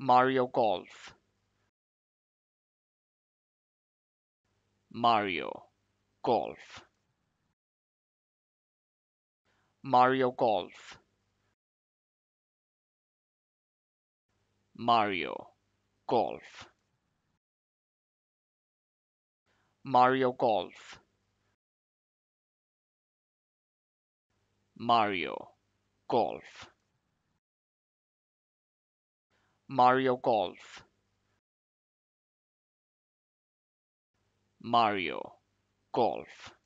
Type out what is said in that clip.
Mario Golf Mario Golf Mario Golf Mario Golf Mario Golf Mario Golf Mario Golf Mario Golf